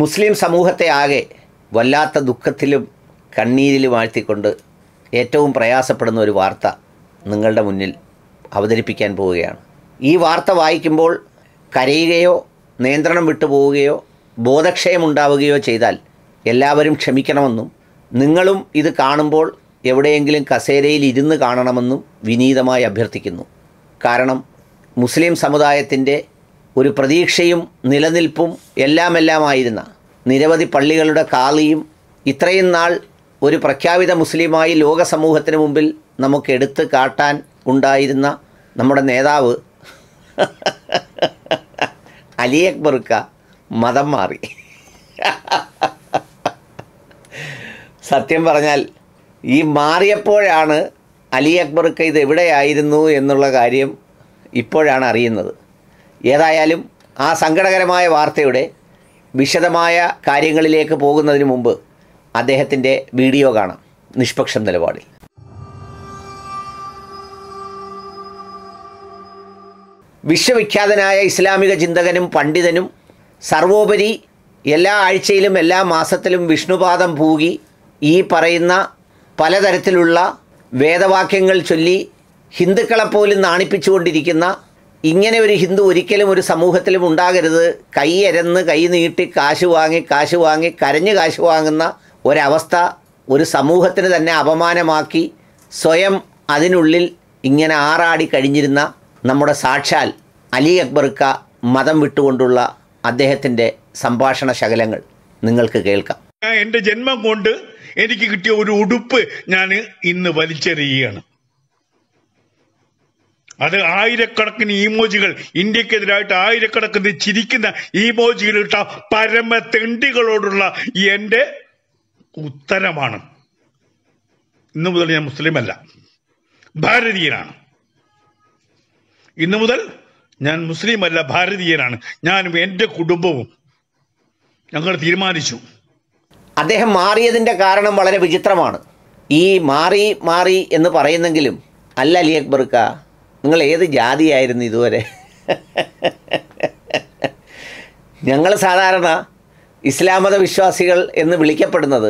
മുസ്ലിം സമൂഹത്തെ ആകെ വല്ലാത്ത ദുഃഖത്തിലും കണ്ണീരിലും ആഴ്ത്തിക്കൊണ്ട് ഏറ്റവും പ്രയാസപ്പെടുന്ന ഒരു വാർത്ത നിങ്ങളുടെ മുന്നിൽ അവതരിപ്പിക്കാൻ പോവുകയാണ് ഈ വാർത്ത വായിക്കുമ്പോൾ കരയുകയോ നിയന്ത്രണം വിട്ടുപോവുകയോ ബോധക്ഷയമുണ്ടാവുകയോ ചെയ്താൽ എല്ലാവരും ക്ഷമിക്കണമെന്നും നിങ്ങളും ഇത് കാണുമ്പോൾ എവിടെയെങ്കിലും കസേരയിൽ ഇരുന്ന് കാണണമെന്നും വിനീതമായി അഭ്യർത്ഥിക്കുന്നു കാരണം മുസ്ലിം സമുദായത്തിൻ്റെ ഒരു പ്രതീക്ഷയും നിലനിൽപ്പും എല്ലാമെല്ലാമായിരുന്ന നിരവധി പള്ളികളുടെ കാളിയും ഇത്രയും നാൾ ഒരു പ്രഖ്യാപിത മുസ്ലിമായി ലോക സമൂഹത്തിന് മുമ്പിൽ നമുക്ക് എടുത്തു കാട്ടാൻ ഉണ്ടായിരുന്ന നമ്മുടെ നേതാവ് അലി അക്ബർക്ക മതം മാറി സത്യം പറഞ്ഞാൽ ഈ മാറിയപ്പോഴാണ് അലി അക്ബർക്ക് ഇത് എവിടെയായിരുന്നു എന്നുള്ള കാര്യം ഇപ്പോഴാണ് അറിയുന്നത് ഏതായാലും ആ സങ്കടകരമായ വാർത്തയുടെ വിശദമായ കാര്യങ്ങളിലേക്ക് പോകുന്നതിന് മുമ്പ് അദ്ദേഹത്തിൻ്റെ വീഡിയോ കാണാം നിഷ്പക്ഷം നിലപാടിൽ വിശ്വവിഖ്യാതനായ ഇസ്ലാമിക ചിന്തകനും പണ്ഡിതനും സർവോപരി എല്ലാ ആഴ്ചയിലും എല്ലാ മാസത്തിലും വിഷ്ണുപാദം പൂകി ഈ പറയുന്ന പലതരത്തിലുള്ള വേദവാക്യങ്ങൾ ചൊല്ലി ഹിന്ദുക്കളെപ്പോലും നാണിപ്പിച്ചുകൊണ്ടിരിക്കുന്ന ഇങ്ങനെ ഒരു ഹിന്ദു ഒരിക്കലും ഒരു സമൂഹത്തിലും ഉണ്ടാകരുത് കൈ അരന്ന് കൈ നീട്ടി കാശ് വാങ്ങി കാശ് വാങ്ങി കരഞ്ഞ് കാശ് വാങ്ങുന്ന ഒരവസ്ഥ ഒരു സമൂഹത്തിന് തന്നെ അപമാനമാക്കി സ്വയം അതിനുള്ളിൽ ഇങ്ങനെ ആറാടി കഴിഞ്ഞിരുന്ന നമ്മുടെ സാക്ഷാൽ അലി അക്ബർക്ക മതം വിട്ടുകൊണ്ടുള്ള അദ്ദേഹത്തിൻ്റെ സംഭാഷണ ശകലങ്ങൾ നിങ്ങൾക്ക് കേൾക്കാം എൻ്റെ ജന്മം കൊണ്ട് എനിക്ക് കിട്ടിയ ഒരു ഉടുപ്പ് ഞാൻ ഇന്ന് വലിച്ചെറിയുകയാണ് അത് ആയിരക്കണക്കിന് ഇമോജികൾ ഇന്ത്യക്കെതിരായിട്ട് ആയിരക്കണക്കിന് ചിരിക്കുന്ന ഇമോജികൾ ഇട്ട പരമ തെണ്ടികളോടുള്ള എൻ്റെ ഉത്തരമാണ് ഇന്നു മുതൽ ഞാൻ മുസ്ലിമല്ല ഭാരതീയനാണ് ഇന്നു മുതൽ ഞാൻ മുസ്ലിമല്ല ഭാരതീയനാണ് ഞാനും എൻ്റെ കുടുംബവും ഞങ്ങൾ തീരുമാനിച്ചു അദ്ദേഹം മാറിയതിൻ്റെ കാരണം വളരെ വിചിത്രമാണ് ഈ മാറി മാറി എന്ന് പറയുന്നെങ്കിലും അല്ല അലി അക്ബർക്ക നിങ്ങൾ ഏത് ജാതിയായിരുന്നു ഇതുവരെ ഞങ്ങൾ സാധാരണ ഇസ്ലാമത വിശ്വാസികൾ എന്ന് വിളിക്കപ്പെടുന്നത്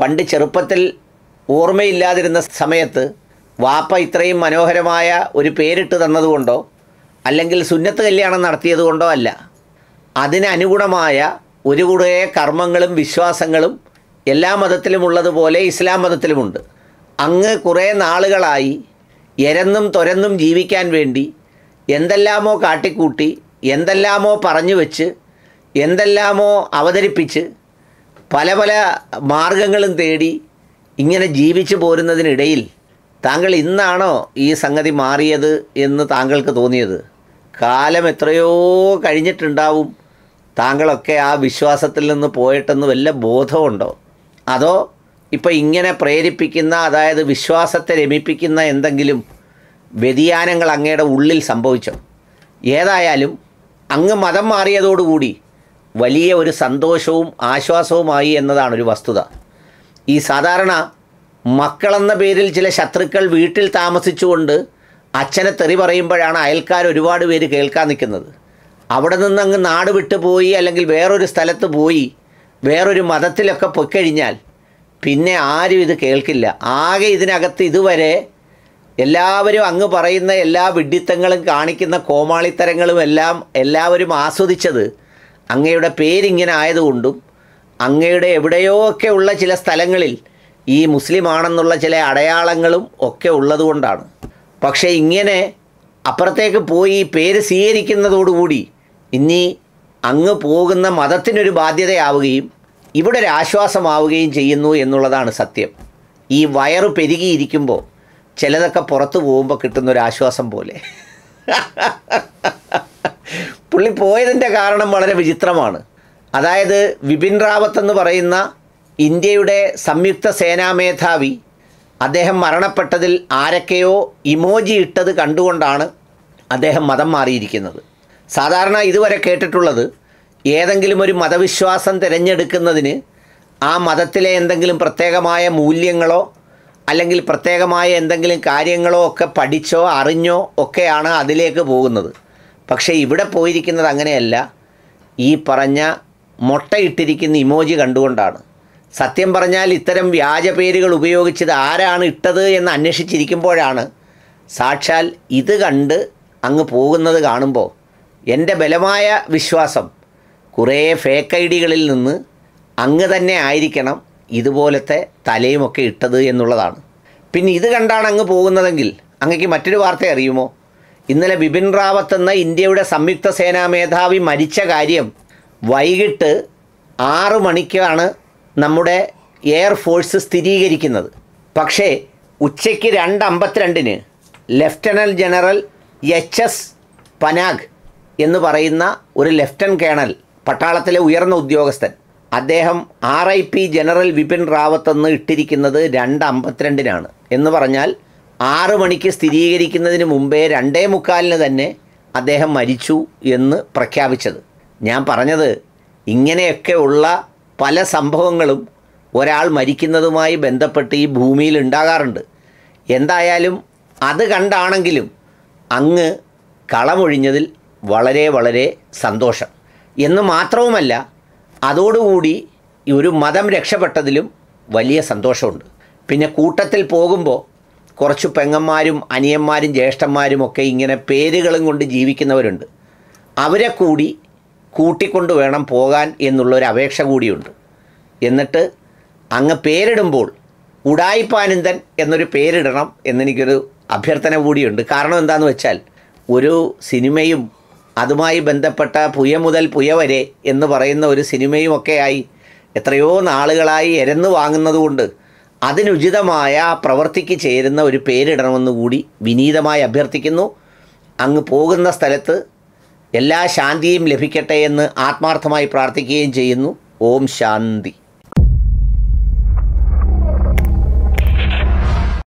പണ്ട് ചെറുപ്പത്തിൽ ഓർമ്മയില്ലാതിരുന്ന സമയത്ത് വാപ്പ ഇത്രയും മനോഹരമായ ഒരു പേരിട്ട് തന്നതുകൊണ്ടോ അല്ലെങ്കിൽ സുന്നത്ത് കല്യാണം നടത്തിയതുകൊണ്ടോ അല്ല അതിനനുഗുണമായ ഒരു കൂടെ കർമ്മങ്ങളും വിശ്വാസങ്ങളും എല്ലാ മതത്തിലുമുള്ളതുപോലെ ഇസ്ലാം മതത്തിലുമുണ്ട് അങ്ങ് കുറേ നാളുകളായി എരന്നും തുരന്നും ജീവിക്കാൻ വേണ്ടി എന്തെല്ലാമോ കാട്ടിക്കൂട്ടി എന്തെല്ലാമോ പറഞ്ഞു വെച്ച് എന്തെല്ലാമോ അവതരിപ്പിച്ച് പല പല മാർഗങ്ങളും തേടി ഇങ്ങനെ ജീവിച്ചു പോരുന്നതിനിടയിൽ താങ്കൾ ഇന്നാണോ ഈ സംഗതി മാറിയത് എന്ന് താങ്കൾക്ക് തോന്നിയത് കാലം എത്രയോ കഴിഞ്ഞിട്ടുണ്ടാവും താങ്കളൊക്കെ ആ വിശ്വാസത്തിൽ നിന്ന് പോയിട്ടെന്ന് വല്ല ബോധമുണ്ടോ അതോ ഇപ്പം ഇങ്ങനെ പ്രേരിപ്പിക്കുന്ന അതായത് വിശ്വാസത്തെ രമിപ്പിക്കുന്ന എന്തെങ്കിലും വ്യതിയാനങ്ങൾ അങ്ങയുടെ ഉള്ളിൽ സംഭവിച്ചോ ഏതായാലും അങ്ങ് മതം മാറിയതോടുകൂടി വലിയ ഒരു സന്തോഷവും ആശ്വാസവുമായി എന്നതാണ് ഒരു വസ്തുത ഈ സാധാരണ മക്കളെന്ന പേരിൽ ചില ശത്രുക്കൾ വീട്ടിൽ താമസിച്ചുകൊണ്ട് അച്ഛനെ തെറി പറയുമ്പോഴാണ് അയൽക്കാർ ഒരുപാട് പേര് കേൾക്കാൻ നിൽക്കുന്നത് അവിടെ നിന്ന് അങ്ങ് നാട് വിട്ടു പോയി അല്ലെങ്കിൽ വേറൊരു സ്ഥലത്ത് പോയി വേറൊരു മതത്തിലൊക്കെ പൊയ്ക്കഴിഞ്ഞാൽ പിന്നെ ആരും ഇത് കേൾക്കില്ല ആകെ ഇതിനകത്ത് ഇതുവരെ എല്ലാവരും അങ്ങ് പറയുന്ന എല്ലാ വിഡിത്തങ്ങളും കാണിക്കുന്ന കോമാളിത്തരങ്ങളും എല്ലാം എല്ലാവരും ആസ്വദിച്ചത് അങ്ങയുടെ പേരിങ്ങനെ ആയതുകൊണ്ടും അങ്ങയുടെ എവിടെയോ ഒക്കെ ഉള്ള ചില സ്ഥലങ്ങളിൽ ഈ മുസ്ലിമാണെന്നുള്ള ചില അടയാളങ്ങളും ഒക്കെ ഉള്ളതുകൊണ്ടാണ് പക്ഷേ ഇങ്ങനെ അപ്പുറത്തേക്ക് പോയി ഈ പേര് സ്വീകരിക്കുന്നതോടുകൂടി ഇനി അങ്ങ് പോകുന്ന മതത്തിനൊരു ബാധ്യതയാവുകയും ഇവിടെ ഒരു ആശ്വാസമാവുകയും ചെയ്യുന്നു എന്നുള്ളതാണ് സത്യം ഈ വയറ് പെരുകിയിരിക്കുമ്പോൾ ചിലതൊക്കെ പുറത്തു പോകുമ്പോൾ ഒരു ആശ്വാസം പോലെ പുള്ളി പോയതിൻ്റെ കാരണം വളരെ വിചിത്രമാണ് അതായത് വിപിൻ റാവത്ത് എന്ന് പറയുന്ന ഇന്ത്യയുടെ സംയുക്ത സേനാ മേധാവി അദ്ദേഹം മരണപ്പെട്ടതിൽ ആരൊക്കെയോ ഇമോജി ഇട്ടത് കണ്ടുകൊണ്ടാണ് അദ്ദേഹം മതം മാറിയിരിക്കുന്നത് സാധാരണ ഇതുവരെ കേട്ടിട്ടുള്ളത് ഏതെങ്കിലും ഒരു മതവിശ്വാസം തിരഞ്ഞെടുക്കുന്നതിന് ആ മതത്തിലെ എന്തെങ്കിലും പ്രത്യേകമായ മൂല്യങ്ങളോ അല്ലെങ്കിൽ പ്രത്യേകമായ എന്തെങ്കിലും കാര്യങ്ങളോ ഒക്കെ പഠിച്ചോ അറിഞ്ഞോ ഒക്കെയാണ് അതിലേക്ക് പോകുന്നത് പക്ഷേ ഇവിടെ പോയിരിക്കുന്നത് അങ്ങനെയല്ല ഈ പറഞ്ഞ മുട്ടയിട്ടിരിക്കുന്ന ഇമോജി കണ്ടുകൊണ്ടാണ് സത്യം പറഞ്ഞാൽ ഇത്തരം വ്യാജ പേരുകൾ ഉപയോഗിച്ചത് ആരാണ് ഇട്ടത് എന്ന് അന്വേഷിച്ചിരിക്കുമ്പോഴാണ് സാക്ഷാൽ ഇത് കണ്ട് അങ്ങ് പോകുന്നത് കാണുമ്പോൾ എൻ്റെ ബലമായ വിശ്വാസം കുറേ ഫേക്ക് ഐ ഡികളിൽ നിന്ന് അങ്ങ് തന്നെ ആയിരിക്കണം ഇതുപോലത്തെ തലയുമൊക്കെ ഇട്ടത് എന്നുള്ളതാണ് പിന്നെ ഇത് കണ്ടാണ് അങ്ങ് പോകുന്നതെങ്കിൽ അങ്ങക്ക് മറ്റൊരു വാർത്ത അറിയുമോ ഇന്നലെ ബിപിൻ റാവത്ത് എന്ന ഇന്ത്യയുടെ സംയുക്ത സേനാ മേധാവി മരിച്ച കാര്യം വൈകിട്ട് ആറു മണിക്കാണ് നമ്മുടെ എയർഫോഴ്സ് സ്ഥിരീകരിക്കുന്നത് പക്ഷേ ഉച്ചയ്ക്ക് രണ്ട് അമ്പത്തിരണ്ടിന് lieutenant general H S Panag എന്ന് പറയുന്ന ഒരു ലെഫ്റ്റനൻ്റ് കേണൽ പട്ടാളത്തിലെ ഉയർന്ന ഉദ്യോഗസ്ഥൻ അദ്ദേഹം R I P general Bipin Rawat എന്ന് ഇട്ടിരിക്കുന്നത് രണ്ട് അമ്പത്തിരണ്ടിനാണ് എന്ന് പറഞ്ഞാൽ ആറ് മണിക്ക് സ്ഥിരീകരിക്കുന്നതിന് മുമ്പേ രണ്ടേ മുക്കാലിന് തന്നെ അദ്ദേഹം മരിച്ചു എന്ന് പ്രഖ്യാപിച്ചത് ഞാൻ പറഞ്ഞത് ഇങ്ങനെയൊക്കെയുള്ള പല സംഭവങ്ങളും ഒരാൾ മരിക്കുന്നതുമായി ബന്ധപ്പെട്ട് ഈ ഭൂമിയിൽ ഉണ്ടാകാറുണ്ട് എന്തായാലും അത് കണ്ടാണെങ്കിലും അങ്ങ് കളമൊഴിഞ്ഞതിൽ വളരെ വളരെ സന്തോഷം എന്ന് മാത്രവുമല്ല അതോടുകൂടി ഒരു മതം രക്ഷപ്പെട്ടതിലും വലിയ സന്തോഷമുണ്ട് പിന്നെ കൂട്ടത്തിൽ പോകുമ്പോൾ കുറച്ച് പെങ്ങന്മാരും അനിയന്മാരും ജ്യേഷ്ഠന്മാരും ഒക്കെ ഇങ്ങനെ പേരുകളും കൊണ്ട് ജീവിക്കുന്നവരുണ്ട് അവരെ കൂടി കൂട്ടിക്കൊണ്ട് വേണം പോകാൻ എന്നുള്ളൊരു അപേക്ഷ കൂടിയുണ്ട് എന്നിട്ട് അങ്ങ് പേരിടുമ്പോൾ ഉടായിപ്പാനന്ദൻ എന്നൊരു പേരിടണം എന്നെനിക്കൊരു അഭ്യർത്ഥന കൂടിയുണ്ട് കാരണം എന്താണെന്ന് വെച്ചാൽ ഒരു സിനിമയും അതുമായി ബന്ധപ്പെട്ട പുയ മുതൽ പുയ വരെ എന്ന് പറയുന്ന ഒരു സിനിമയുമൊക്കെയായി എത്രയോ നാളുകളായി എരന്ന് വാങ്ങുന്നതുകൊണ്ട് അതിനുചിതമായ പ്രവൃത്തിക്ക് ചേരുന്ന ഒരു പേരിടണമെന്ന് കൂടി വിനീതമായി അഭ്യർത്ഥിക്കുന്നു അങ്ങ് പോകുന്ന സ്ഥലത്ത് എല്ലാ ശാന്തിയും ലഭിക്കട്ടെ എന്ന് ആത്മാർത്ഥമായി പ്രാർത്ഥിക്കുകയും ചെയ്യുന്നു ഓം ശാന്തി